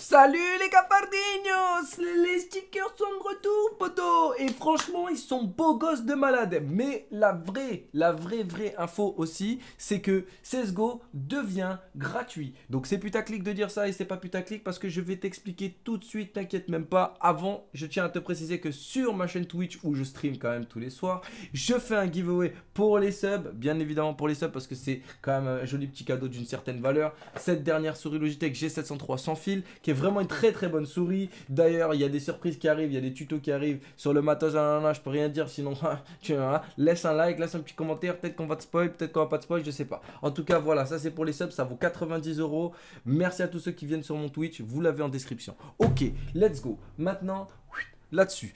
Salut les capardinos Les stickers sont de retour, poteau Et franchement, ils sont beaux gosses de malade Mais la vraie, la vraie, vraie info aussi, c'est que CSGO devient gratuit. Donc c'est putaclic de dire ça et c'est pas putaclic parce que je vais t'expliquer tout de suite, t'inquiète même pas. Avant, je tiens à te préciser que sur ma chaîne Twitch, où je stream quand même tous les soirs, je fais un giveaway pour les subs, bien évidemment pour les subs parce que c'est quand même un joli petit cadeau d'une certaine valeur. Cette dernière souris Logitech G703 sans fil vraiment une très très bonne souris. D'ailleurs, il y a des surprises qui arrivent, il y a des tutos qui arrivent sur le matos. je peux rien dire, sinon tu vois, hein. laisse un like, laisse un petit commentaire. Peut-être qu'on va te spoil, peut-être qu'on va pas te spoil, je sais pas. En tout cas, voilà, ça c'est pour les subs, ça vaut 90 euros. Merci à tous ceux qui viennent sur mon Twitch, vous l'avez en description. Ok, let's go. Maintenant, là-dessus.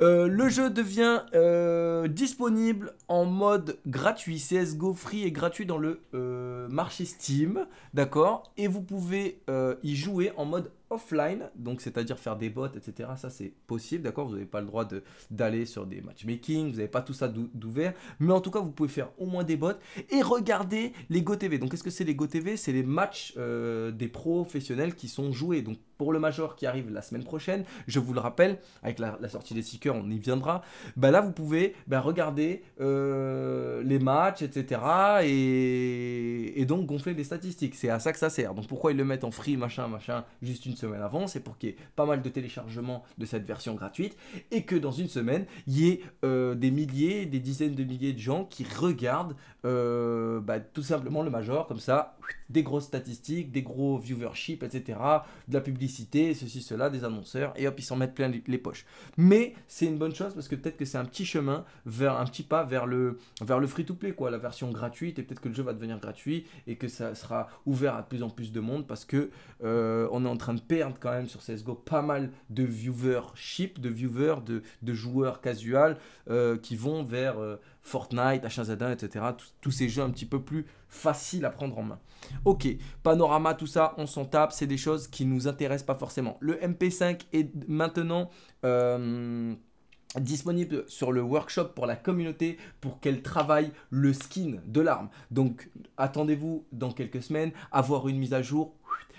Euh, le jeu devient euh, disponible en mode gratuit. CSGO Free est gratuit dans le euh, marché Steam, d'accord Et vous pouvez y jouer en mode offline, donc c'est-à-dire faire des bots, etc. Ça, c'est possible, d'accord Vous n'avez pas le droit d'aller sur des matchmaking, vous n'avez pas tout ça d'ouvert, mais en tout cas, vous pouvez faire au moins des bots et regarder les GoTV. Donc, qu'est-ce que c'est les GoTV C'est les matchs euh, des professionnels qui sont joués. Donc, pour le Major qui arrive la semaine prochaine, je vous le rappelle, avec la, sortie des Seekers, on y viendra. Bah là, vous pouvez bah, regarder euh, les matchs, etc. Et, et donc gonfler les statistiques. C'est à ça que ça sert. Donc, pourquoi ils le mettent en free, machin, machin, juste une semaine avant, c'est pour qu'il y ait pas mal de téléchargements de cette version gratuite, et que dans une semaine, il y ait euh, des milliers, des dizaines de milliers de gens qui regardent euh, bah, tout simplement le Major, comme ça, des grosses statistiques, des gros viewership, etc., de la publicité, ceci, cela, des annonceurs, et hop, ils s'en mettent plein les poches. Mais c'est une bonne chose parce que peut-être que c'est un petit chemin, vers un petit pas vers le, vers le free-to-play, quoi, la version gratuite, et peut-être que le jeu va devenir gratuit, et que ça sera ouvert à de plus en plus de monde, parce que euh, on est en train de perdent quand même sur CSGO pas mal de viewership, de viewers, de, joueurs casual euh, qui vont vers euh, Fortnite, H1Z1, etc. Tous ces jeux un petit peu plus faciles à prendre en main. Ok, panorama, tout ça, on s'en tape, c'est des choses qui ne nous intéressent pas forcément. Le MP5 est maintenant... Euh, disponible sur le workshop pour la communauté pour qu'elle travaille le skin de l'arme. Donc attendez-vous dans quelques semaines à voir une mise à jour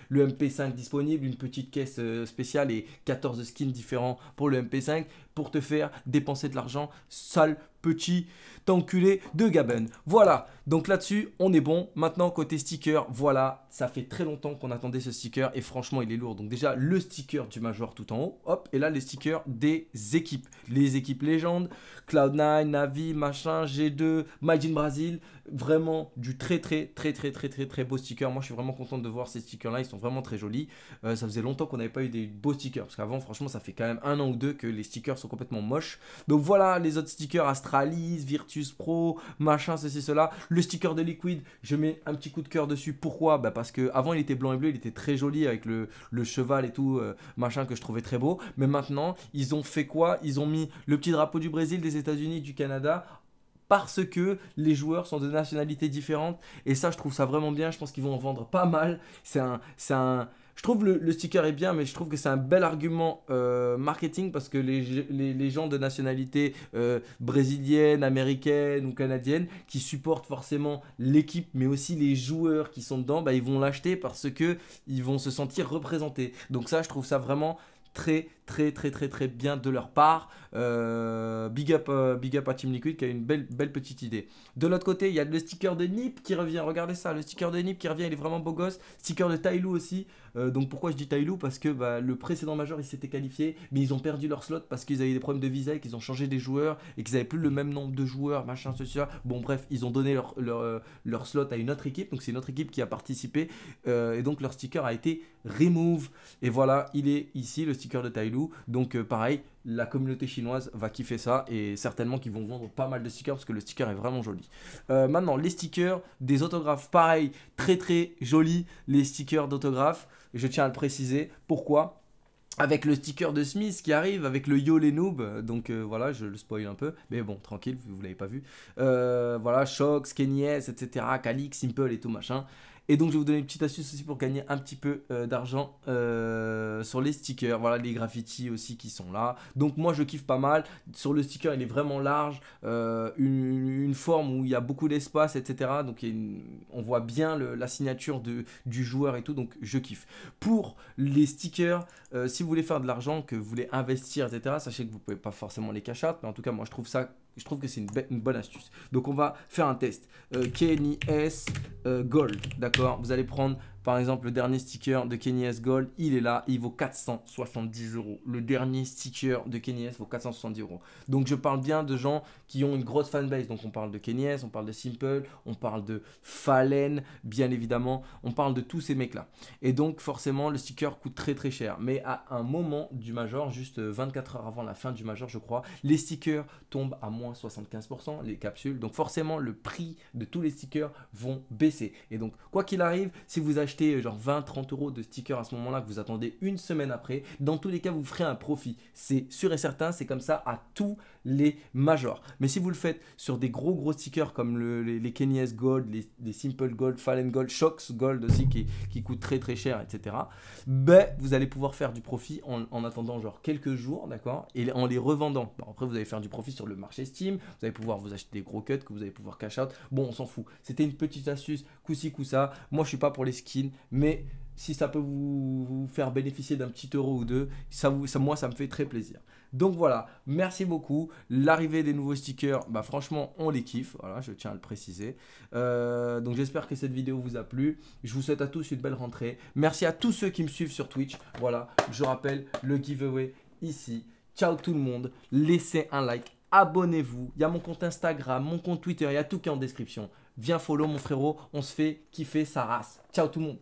le MP5 disponible, une petite caisse euh, spéciale et 14 skins différents pour le MP5 pour te faire dépenser de l'argent, sale petit enculé de Gaben. Voilà, donc là-dessus, on est bon. Maintenant, côté sticker, voilà, ça fait très longtemps qu'on attendait ce sticker et franchement, il est lourd. Donc déjà, le sticker du Major tout en haut, hop, et là, les stickers des équipes. Les équipes légendes, Cloud9, Navi, machin, G2, Majin brazil vraiment du très, très, très, très, très, très, très beau sticker. Moi, je suis vraiment content de voir ces stickers-là, ils sont vraiment très jolis. Euh, ça faisait longtemps qu'on n'avait pas eu des beaux stickers, parce qu'avant, franchement, ça fait quand même un an ou deux que les stickers sont complètement moche Donc voilà les autres stickers Astralis, Virtus Pro, machin, ceci, cela. Le sticker de Liquid, je mets un petit coup de cœur dessus. Pourquoi bah, Parce que avant il était blanc et bleu, il était très joli avec le, cheval et tout, euh, machin que je trouvais très beau. Mais maintenant, ils ont fait quoi Ils ont mis le petit drapeau du Brésil, des États-Unis, du Canada parce que les joueurs sont de nationalités différentes. Et ça, je trouve ça vraiment bien. Je pense qu'ils vont en vendre pas mal. C'est un, c'est un, je trouve le, sticker est bien, mais je trouve que c'est un bel argument euh, marketing parce que les, gens de nationalité euh, brésilienne, américaine ou canadienne qui supportent forcément l'équipe, mais aussi les joueurs qui sont dedans, bah, ils vont l'acheter parce que ils vont se sentir représentés. Donc ça, je trouve ça vraiment très très très très très bien de leur part. Euh, big, up, euh, big up à Team Liquid qui a une belle, belle petite idée. De l'autre côté, il y a le sticker de Nip qui revient. Regardez ça, le sticker de Nip qui revient, il est vraiment beau gosse. Sticker de Tailou aussi. Euh, donc pourquoi je dis Tailou Parce que bah, le précédent majeur il s'était qualifié, mais ils ont perdu leur slot parce qu'ils avaient des problèmes de visa et qu'ils ont changé des joueurs et qu'ils n'avaient plus le même nombre de joueurs, machin, ceci, Bon, bref, ils ont donné leur, leur, slot à une autre équipe. Donc c'est une autre équipe qui a participé. et donc leur sticker a été remove. Et voilà, il est ici, le sticker de Tailou donc euh, pareil, la communauté chinoise va kiffer ça et certainement qu'ils vont vendre pas mal de stickers parce que le sticker est vraiment joli. Euh, maintenant, les stickers des autographes, pareil, très très joli, les stickers d'autographes, je tiens à le préciser. Pourquoi avec le sticker de Smith qui arrive, avec le Yo les noobs, donc euh, voilà, je le spoil un peu, mais bon, tranquille, vous, ne l'avez pas vu. voilà, Shox, Kenny S, etc., Calix, Simple et tout machin. Et donc, je vais vous donner une petite astuce aussi pour gagner un petit peu euh, d'argent euh, sur les stickers. Voilà, les graffitis aussi qui sont là. Donc, moi, je kiffe pas mal. Sur le sticker, il est vraiment large. Euh, une, forme où il y a beaucoup d'espace, etc. Donc, on voit bien la signature de, du joueur et tout. Donc, je kiffe. Pour les stickers, si vous voulez faire de l'argent, que vous voulez investir, etc., sachez que vous pouvez pas forcément les cacher. Mais en tout cas, moi, je trouve ça je trouve que c'est une, bonne astuce. Donc on va faire un test. Euh, Kenny S euh, Gold, d'accord Vous allez prendre par exemple, le dernier sticker de Kenny Gold, il est là, il vaut 470 euros. Le dernier sticker de Kenny vaut 470 euros. Donc je parle bien de gens qui ont une grosse fanbase. Donc on parle de Kenny on parle de Simple, on parle de Fallen, bien évidemment. On parle de tous ces mecs-là. Et donc forcément, le sticker coûte très très cher. Mais à un moment du Major, juste 24 euh, heures avant la fin du Major, je crois, les stickers tombent à moins 75%, les capsules. Donc forcément, le prix de tous les stickers vont baisser. Et donc, quoi qu'il arrive, si vous achetez euh, genre 20-30 euros de stickers à ce moment-là, que vous attendez une semaine après, dans tous les cas, vous ferez un profit. C'est sûr et certain, c'est comme ça à tous les majors. Mais si vous le faites sur des gros gros stickers comme les, Kenya's Gold, les, Simple Gold, Fallen Gold, Shocks Gold aussi qui, qui coûte très très cher, etc. Ben, vous allez pouvoir faire du profit en, attendant genre quelques jours, d'accord Et en les revendant. après, vous allez faire du profit sur le marché Steam, vous allez pouvoir vous acheter des gros cuts que vous allez pouvoir cash out. Bon, on s'en fout. C'était une petite astuce, coup-ci, ça Moi, je suis pas pour les skins mais si ça peut vous, faire bénéficier d'un petit euro ou deux, ça moi ça me fait très plaisir. Donc voilà, merci beaucoup. L'arrivée des nouveaux stickers, bah franchement, on les kiffe. Voilà, je tiens à le préciser. Euh, donc j'espère que cette vidéo vous a plu. Je vous souhaite à tous une belle rentrée. Merci à tous ceux qui me suivent sur Twitch. Voilà, je rappelle le giveaway ici. Ciao tout le monde. Laissez un like, abonnez-vous. Il y a mon compte Instagram, mon compte Twitter, il y a tout qui est en description. Viens follow mon frérot, on se fait kiffer sa race. Ciao tout le monde